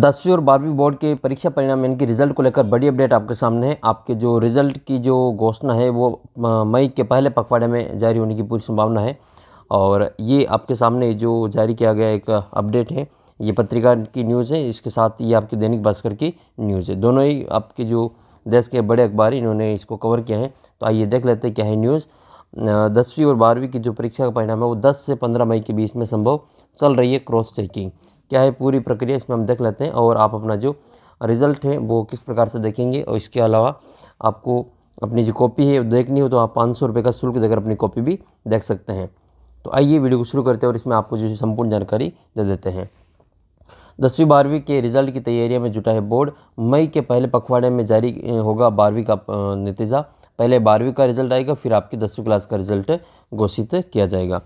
दसवीं और बारहवीं बोर्ड के परीक्षा परिणाम यानी कि रिज़ल्ट को लेकर बड़ी अपडेट आपके सामने है आपके जो रिज़ल्ट की जो घोषणा है वो मई के पहले पखवाड़े में जारी होने की पूरी संभावना है और ये आपके सामने जो जारी किया गया एक अपडेट है ये पत्रिका की न्यूज़ है इसके साथ ये आपके दैनिक भास्कर की न्यूज़ है दोनों ही आपके जो देश के बड़े अखबार इन्होंने इसको कवर किया है तो आइए देख लेते हैं क्या है न्यूज़ दसवीं और बारहवीं की जो परीक्षा का परिणाम है वो दस से पंद्रह मई के बीच में संभव चल रही है क्रॉस चेकिंग क्या है पूरी प्रक्रिया इसमें हम देख लेते हैं और आप अपना जो रिज़ल्ट है वो किस प्रकार से देखेंगे और इसके अलावा आपको अपनी जो कॉपी है देखनी हो तो आप पाँच सौ रुपये का शुल्क देकर अपनी कॉपी भी देख सकते हैं तो आइए वीडियो को शुरू करते हैं और इसमें आपको जो संपूर्ण जानकारी दे देते हैं दसवीं बारहवीं के रिजल्ट की तैयारियां में जुटा है बोर्ड मई के पहले पखवाड़े में जारी होगा बारहवीं का नतीजा पहले बारहवीं का रिजल्ट आएगा फिर आपकी दसवीं क्लास का रिजल्ट घोषित किया जाएगा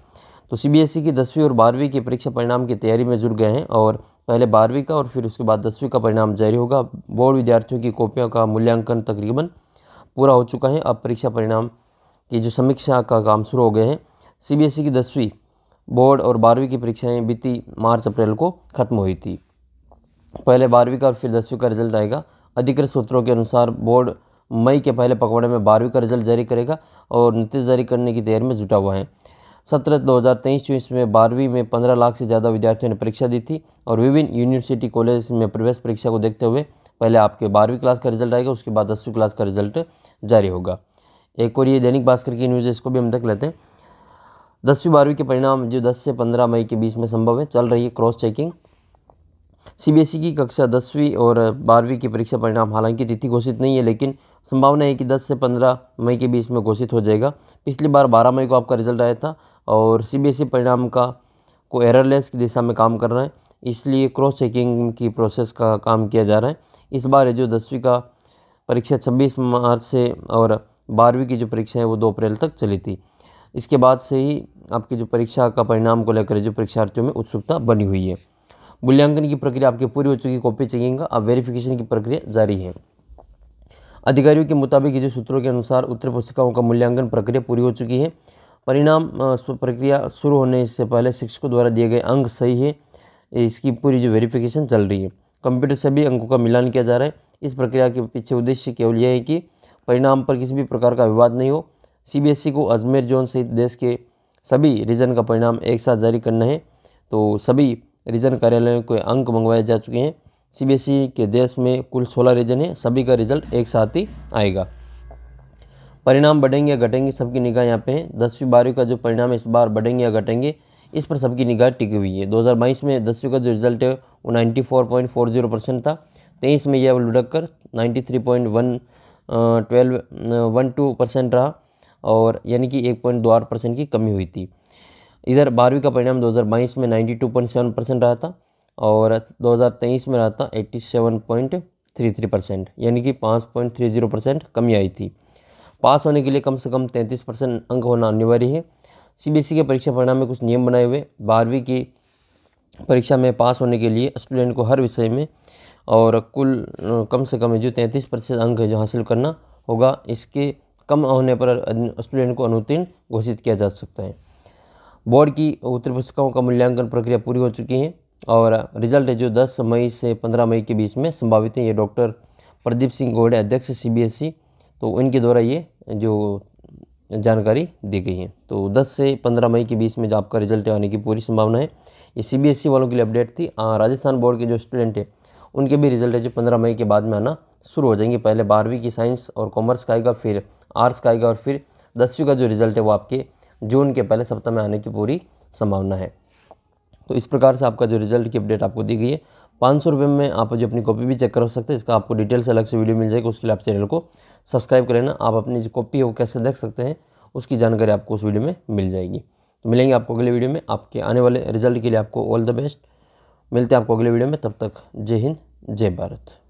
तो सीबीएसई e की दसवीं और बारहवीं के परीक्षा परिणाम की तैयारी में जुट गए हैं और पहले बारहवीं का और फिर उसके बाद दसवीं का परिणाम जारी होगा बोर्ड विद्यार्थियों की कॉपियों का मूल्यांकन तकरीबन पूरा हो चुका है अब परीक्षा परिणाम की जो समीक्षा का काम शुरू हो गए हैं सी e की दसवीं बोर्ड और बारहवीं की परीक्षाएँ बीती मार्च अप्रैल को खत्म हुई थी पहले बारहवीं का और फिर दसवीं का रिजल्ट आएगा अधिकृत सूत्रों के अनुसार बोर्ड मई के पहले पकवाड़े में बारहवीं का रिजल्ट जारी करेगा और नतीजे जारी करने की तैयारी में जुटा हुआ है सत्रह दो हज़ार तेईस चौबीस में बारहवीं में पंद्रह लाख से ज़्यादा विद्यार्थियों ने परीक्षा दी थी और विभिन्न यूनिवर्सिटी कॉलेज में प्रवेश परीक्षा को देखते हुए पहले आपके बारहवीं क्लास का रिजल्ट आएगा उसके बाद दसवीं क्लास का रिजल्ट जारी होगा एक और ये दैनिक भास्कर की न्यूज़ इसको भी हम देख लेते हैं दसवीं बारहवीं के परिणाम जो दस से पंद्रह मई के बीच में संभव है चल रही है क्रॉस चेकिंग सीबीएसई की कक्षा दसवीं और बारहवीं की परीक्षा परिणाम हालांकि तिथि घोषित नहीं है लेकिन संभावना है कि 10 से 15 मई के बीच में घोषित हो जाएगा पिछली बार 12 मई को आपका रिजल्ट आया था और सीबीएसई परिणाम का को एररलेस की दिशा में काम कर रहा है इसलिए क्रॉस चेकिंग की प्रोसेस का काम किया जा रहा है इस बार जो दसवीं का परीक्षा छब्बीस मार्च से और बारहवीं की जो परीक्षा है वो दो अप्रैल तक चली थी इसके बाद से ही आपकी जो परीक्षा का परिणाम को लेकर जो परीक्षार्थियों में उत्सुकता बनी हुई है मूल्यांकन की प्रक्रिया आपकी पूरी हो चुकी कॉपी चेकिंग का अब वेरिफिकेशन की प्रक्रिया जारी है अधिकारियों के मुताबिक ये जो सूत्रों के अनुसार उत्तर पुस्तिकाओं का मूल्यांकन प्रक्रिया पूरी हो चुकी है परिणाम प्रक्रिया शुरू होने से पहले शिक्षकों द्वारा दिए गए अंक सही है इसकी पूरी जो वेरिफिकेशन चल रही है कंप्यूटर सभी अंकों का मिलान किया जा रहा है इस प्रक्रिया के पीछे उद्देश्य केवल यह है कि परिणाम पर किसी भी प्रकार का विवाद नहीं हो सीबीएसई को अजमेर जोन सहित देश के सभी रीजन का परिणाम एक साथ जारी करना है तो सभी रीजन कार्यालयों के अंक मंगवाए जा चुके हैं सीबीएसई e के देश में कुल सोलह रीजन है सभी का रिजल्ट एक साथ ही आएगा परिणाम बढ़ेंगे या घटेंगे सबकी निगाह यहाँ पे है दसवीं बारहवीं का जो परिणाम इस बार बढ़ेंगे या घटेंगे इस पर सबकी निगाह टिकी हुई है 2022 में दसवीं का जो रिजल्ट है वो 94.40 परसेंट था तेईस में यह लुढ़क कर ninety three point one twelve one two percent रहा और यानी कि एक पॉइंट दो आठ परसेंट की कमी हुई थी इधर बारहवीं का परिणाम 2022 में 92.7 परसेंट रहा था और 2023 में रहा था 87.33 परसेंट यानी कि 5.30 परसेंट कमी आई थी पास होने के लिए कम से कम 33 परसेंट अंक होना अनिवार्य है सीबीएसई e के परीक्षा परिणाम में कुछ नियम बनाए हुए बारहवीं की परीक्षा में पास होने के लिए स्टूडेंट को हर विषय में और कुल कम से कम जो तैंतीस प्रतिशत अंक है जो हासिल करना होगा इसके कम होने पर स्टूडेंट को अनुत्तीर्ण घोषित किया जा सकता है बोर्ड की उत्तर पुस्तिकाओं का मूल्यांकन प्रक्रिया पूरी हो चुकी है और रिजल्ट है जो 10 मई से 15 मई के बीच में संभावित हैं ये डॉक्टर प्रदीप सिंह गोड़े अध्यक्ष सीबीएसई e, तो इनके द्वारा ये जो जानकारी दी गई है तो 10 से 15 मई के बीच में जो आपका रिजल्ट आने की पूरी संभावना है ये सीबीएसई e वालों के लिए अपडेट थी राजस्थान बोर्ड के जो स्टूडेंट हैं उनके भी रिजल्ट जो पंद्रह मई के बाद में आना शुरू हो जाएंगे पहले बारहवीं की साइंस और कॉमर्स का आएगा फिर आर्ट्स का आएगा और फिर दसवीं का जो रिजल्ट है वो आपके जून के पहले सप्ताह में आने की पूरी संभावना है तो इस प्रकार से आपका जो रिजल्ट की अपडेट आपको दी गई है पाँच सौ रुपये में आप जो अपनी कॉपी भी चेक कर सकते हैं इसका आपको डिटेल से अलग से वीडियो मिल जाएगी उसके लिए आप चैनल को सब्सक्राइब कर लेना आप अपनी जो कॉपी है वो कैसे देख सकते हैं उसकी जानकारी आपको उस वीडियो में मिल जाएगी तो मिलेंगे आपको अगले वीडियो में आपके आने वाले रिजल्ट के लिए आपको ऑल द बेस्ट मिलते हैं आपको अगले वीडियो में तब तक जय हिंद जय भारत